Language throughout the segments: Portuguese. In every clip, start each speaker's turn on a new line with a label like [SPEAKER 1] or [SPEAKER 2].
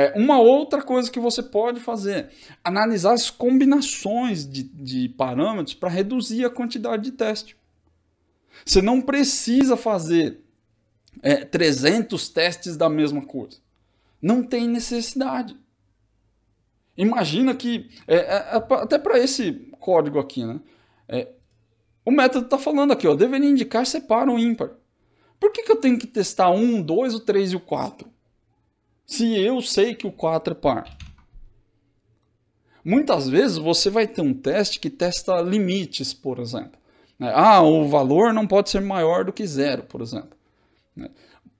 [SPEAKER 1] É, uma outra coisa que você pode fazer, analisar as combinações de, de parâmetros para reduzir a quantidade de teste. Você não precisa fazer é, 300 testes da mesma coisa. Não tem necessidade. Imagina que, é, é, é até para esse código aqui, né? É, o método está falando aqui, ó, deveria indicar separa ímpar. Por que, que eu tenho que testar um, dois, o três e o quatro se eu sei que o 4 é par? Muitas vezes você vai ter um teste que testa limites, por exemplo. Né? Ah, o valor não pode ser maior do que zero, por exemplo. Né?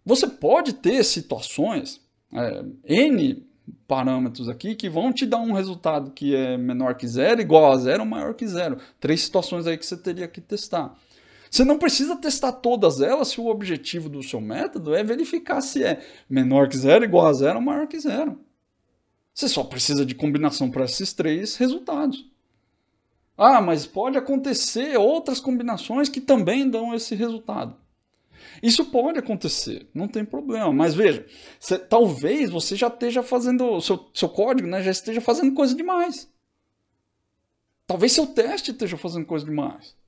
[SPEAKER 1] Você pode ter situações, é, N parâmetros aqui, que vão te dar um resultado que é menor que zero, igual a zero ou maior que zero. Três situações aí que você teria que testar. Você não precisa testar todas elas se o objetivo do seu método é verificar se é menor que zero, igual a zero ou maior que zero. Você só precisa de combinação para esses três resultados. Ah, mas pode acontecer outras combinações que também dão esse resultado. Isso pode acontecer, não tem problema. Mas veja, cê, talvez você já esteja fazendo, seu, seu código né, já esteja fazendo coisa demais. Talvez seu teste esteja fazendo coisa demais.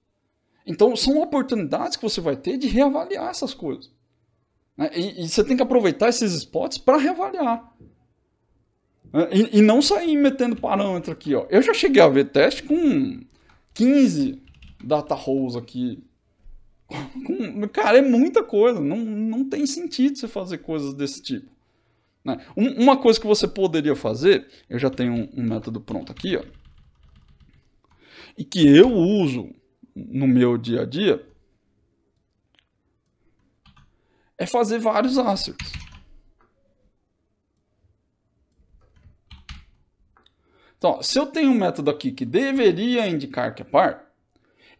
[SPEAKER 1] Então, são oportunidades que você vai ter de reavaliar essas coisas. Né? E, e, você tem que aproveitar esses spots para reavaliar. Né? E, e, não sair metendo parâmetro aqui. Ó. Eu já cheguei a ver teste com 15 data rolls aqui. Com, cara, é muita coisa. Não, não tem sentido você fazer coisas desse tipo. Né? Um, uma coisa que você poderia fazer, eu já tenho um, um método pronto aqui, ó, e que eu uso no meu dia a dia é fazer vários acertos. Então, se eu tenho um método aqui que deveria indicar que é par,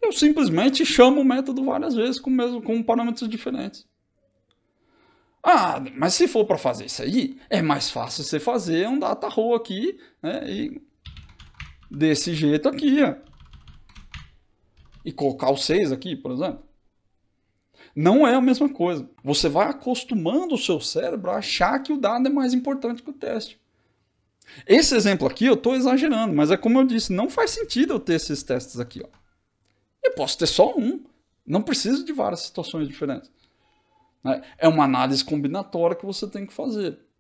[SPEAKER 1] eu simplesmente chamo o método várias vezes com, mesmo, com parâmetros diferentes. Ah, mas se for para fazer isso aí, é mais fácil você fazer um data row aqui, né? E desse jeito aqui, ó e colocar o 6 aqui, por exemplo. Não é a mesma coisa. Você vai acostumando o seu cérebro a achar que o dado é mais importante que o teste. Esse exemplo aqui eu estou exagerando, mas é como eu disse, não faz sentido eu ter esses testes aqui. Ó. Eu posso ter só um, não preciso de várias situações diferentes. Né? É uma análise combinatória que você tem que fazer.